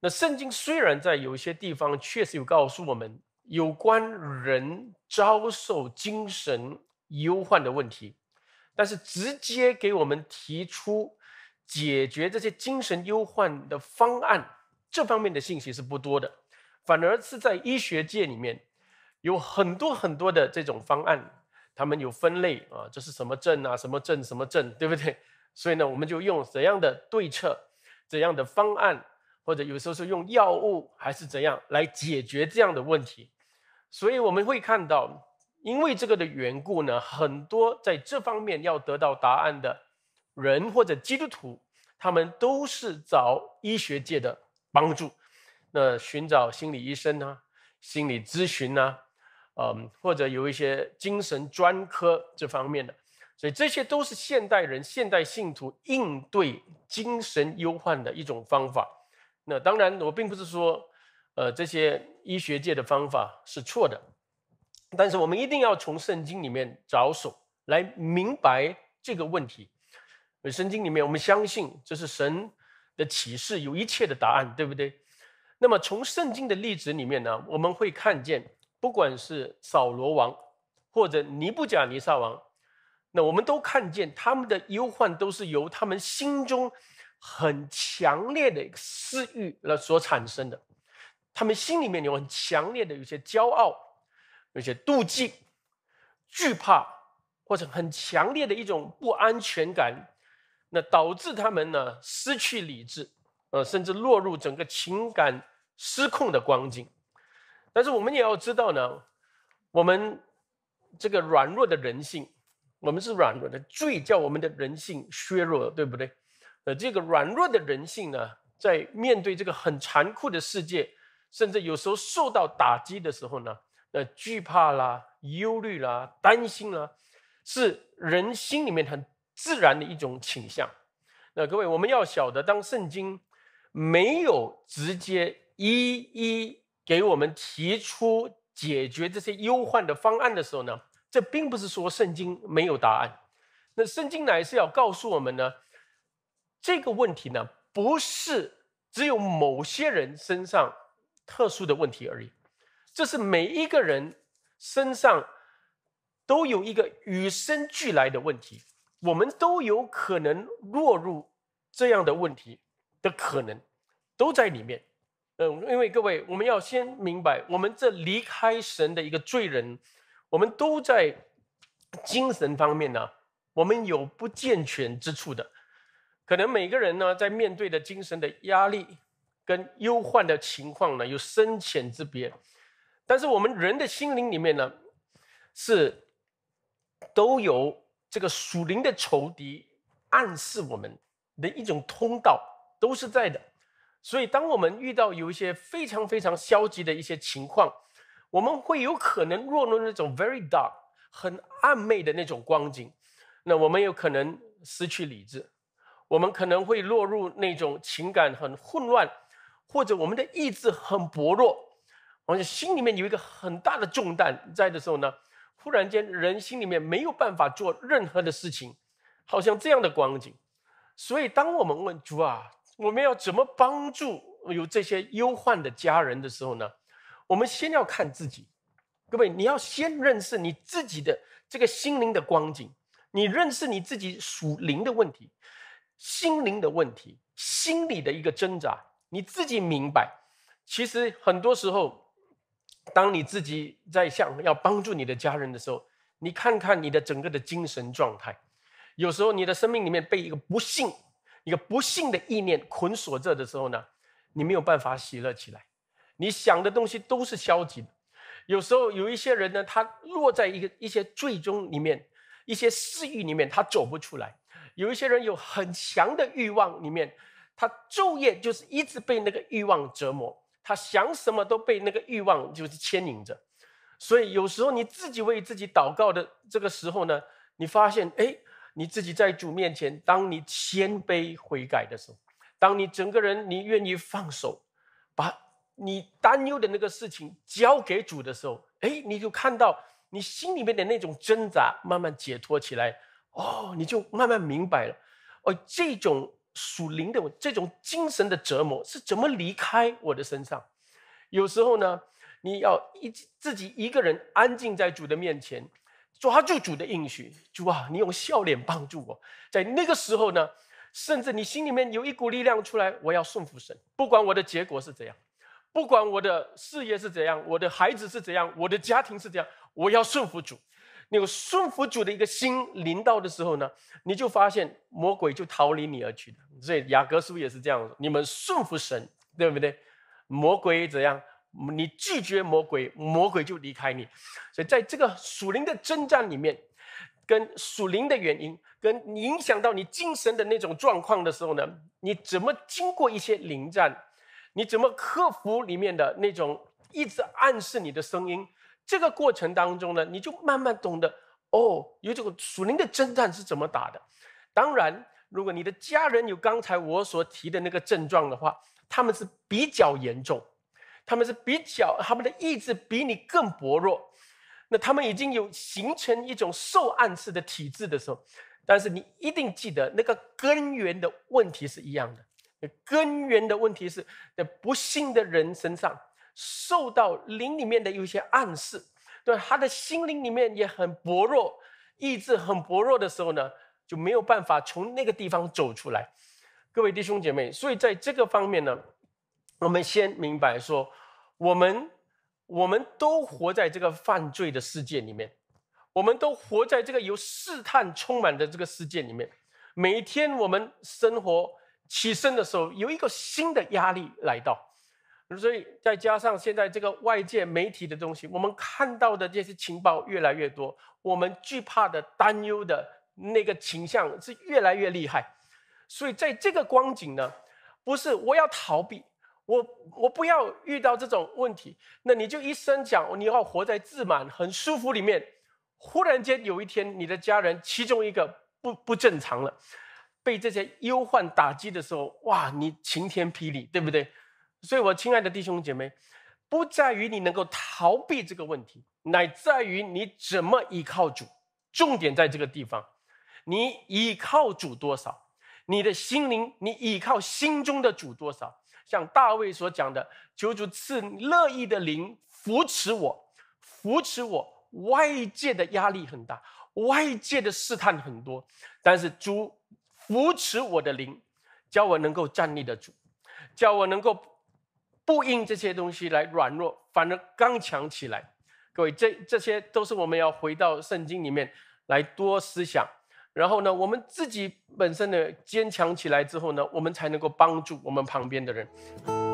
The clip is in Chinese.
那圣经虽然在有些地方确实有告诉我们有关人遭受精神忧患的问题，但是直接给我们提出解决这些精神忧患的方案，这方面的信息是不多的。反而是在医学界里面有很多很多的这种方案。他们有分类啊，这是什么症啊，什么症什么症，对不对？所以呢，我们就用怎样的对策、怎样的方案，或者有时候是用药物还是怎样来解决这样的问题。所以我们会看到，因为这个的缘故呢，很多在这方面要得到答案的人或者基督徒，他们都是找医学界的帮助，那寻找心理医生呢，心理咨询呢。嗯，或者有一些精神专科这方面的，所以这些都是现代人、现代信徒应对精神忧患的一种方法。那当然，我并不是说，呃，这些医学界的方法是错的，但是我们一定要从圣经里面着手来明白这个问题。圣经里面，我们相信这是神的启示，有一切的答案，对不对？那么从圣经的例子里面呢，我们会看见。不管是扫罗王或者尼布甲尼撒王，那我们都看见他们的忧患都是由他们心中很强烈的私欲来所产生的。他们心里面有很强烈的有些骄傲，有些妒忌、惧怕，或者很强烈的一种不安全感，那导致他们呢失去理智，呃，甚至落入整个情感失控的光景。但是我们也要知道呢，我们这个软弱的人性，我们是软弱的，罪叫我们的人性削弱，对不对？呃，这个软弱的人性呢，在面对这个很残酷的世界，甚至有时候受到打击的时候呢，呃，惧怕啦、忧虑啦、担心啦，是人心里面很自然的一种倾向。那各位，我们要晓得，当圣经没有直接一一。给我们提出解决这些忧患的方案的时候呢，这并不是说圣经没有答案。那圣经乃是要告诉我们呢，这个问题呢，不是只有某些人身上特殊的问题而已，这是每一个人身上都有一个与生俱来的问题，我们都有可能落入这样的问题的可能，都在里面。嗯，因为各位，我们要先明白，我们这离开神的一个罪人，我们都在精神方面呢，我们有不健全之处的。可能每个人呢，在面对的精神的压力跟忧患的情况呢，有深浅之别。但是我们人的心灵里面呢，是都有这个属灵的仇敌暗示我们的一种通道，都是在的。所以，当我们遇到有一些非常非常消极的一些情况，我们会有可能落入那种 very dark、很暧昧的那种光景。那我们有可能失去理智，我们可能会落入那种情感很混乱，或者我们的意志很薄弱，好像心里面有一个很大的重担在的时候呢，忽然间人心里面没有办法做任何的事情，好像这样的光景。所以，当我们问主啊。我们要怎么帮助有这些忧患的家人的时候呢？我们先要看自己。各位，你要先认识你自己的这个心灵的光景，你认识你自己属灵的问题、心灵的问题、心理的一个挣扎，你自己明白。其实很多时候，当你自己在想要帮助你的家人的时候，你看看你的整个的精神状态，有时候你的生命里面被一个不幸。一个不幸的意念捆锁着的时候呢，你没有办法喜乐起来。你想的东西都是消极的。有时候有一些人呢，他落在一个一些最终里面，一些私欲里面，他走不出来。有一些人有很强的欲望里面，他昼夜就是一直被那个欲望折磨，他想什么都被那个欲望就是牵引着。所以有时候你自己为自己祷告的这个时候呢，你发现哎。你自己在主面前，当你谦卑悔改的时候，当你整个人你愿意放手，把你担忧的那个事情交给主的时候，哎，你就看到你心里面的那种挣扎慢慢解脱起来，哦，你就慢慢明白了，哦，这种属灵的这种精神的折磨是怎么离开我的身上？有时候呢，你要一自己一个人安静在主的面前。抓住主的应许，主啊，你用笑脸帮助我。在那个时候呢，甚至你心里面有一股力量出来，我要顺服神，不管我的结果是怎样，不管我的事业是怎样，我的孩子是怎样，我的家庭是怎样，我要顺服主。有顺服主的一个心临到的时候呢，你就发现魔鬼就逃离你而去的。所以雅各书也是这样，你们顺服神，对不对？魔鬼怎样？你拒绝魔鬼，魔鬼就离开你。所以，在这个属灵的征战里面，跟属灵的原因，跟影响到你精神的那种状况的时候呢，你怎么经过一些灵战，你怎么克服里面的那种一直暗示你的声音？这个过程当中呢，你就慢慢懂得哦，有这个属灵的征战是怎么打的。当然，如果你的家人有刚才我所提的那个症状的话，他们是比较严重。他们是比较他们的意志比你更薄弱，那他们已经有形成一种受暗示的体质的时候，但是你一定记得那个根源的问题是一样的。根源的问题是，在不幸的人身上受到灵里面的有些暗示，对他的心灵里面也很薄弱，意志很薄弱的时候呢，就没有办法从那个地方走出来。各位弟兄姐妹，所以在这个方面呢。我们先明白说，我们我们都活在这个犯罪的世界里面，我们都活在这个由试探充满的这个世界里面。每天我们生活起身的时候，有一个新的压力来到，所以再加上现在这个外界媒体的东西，我们看到的这些情报越来越多，我们惧怕的、担忧的那个倾向是越来越厉害。所以在这个光景呢，不是我要逃避。我我不要遇到这种问题，那你就一生讲你要活在自满、很舒服里面。忽然间有一天，你的家人其中一个不不正常了，被这些忧患打击的时候，哇！你晴天霹雳，对不对？所以，我亲爱的弟兄姐妹，不在于你能够逃避这个问题，乃在于你怎么依靠主。重点在这个地方：你依靠主多少，你的心灵，你依靠心中的主多少。像大卫所讲的，求主赐乐意的灵扶持我，扶持我。外界的压力很大，外界的试探很多，但是主扶持我的灵，叫我能够站立的主，叫我能够不因这些东西来软弱，反而刚强起来。各位，这这些都是我们要回到圣经里面来多思想。然后呢，我们自己本身的坚强起来之后呢，我们才能够帮助我们旁边的人。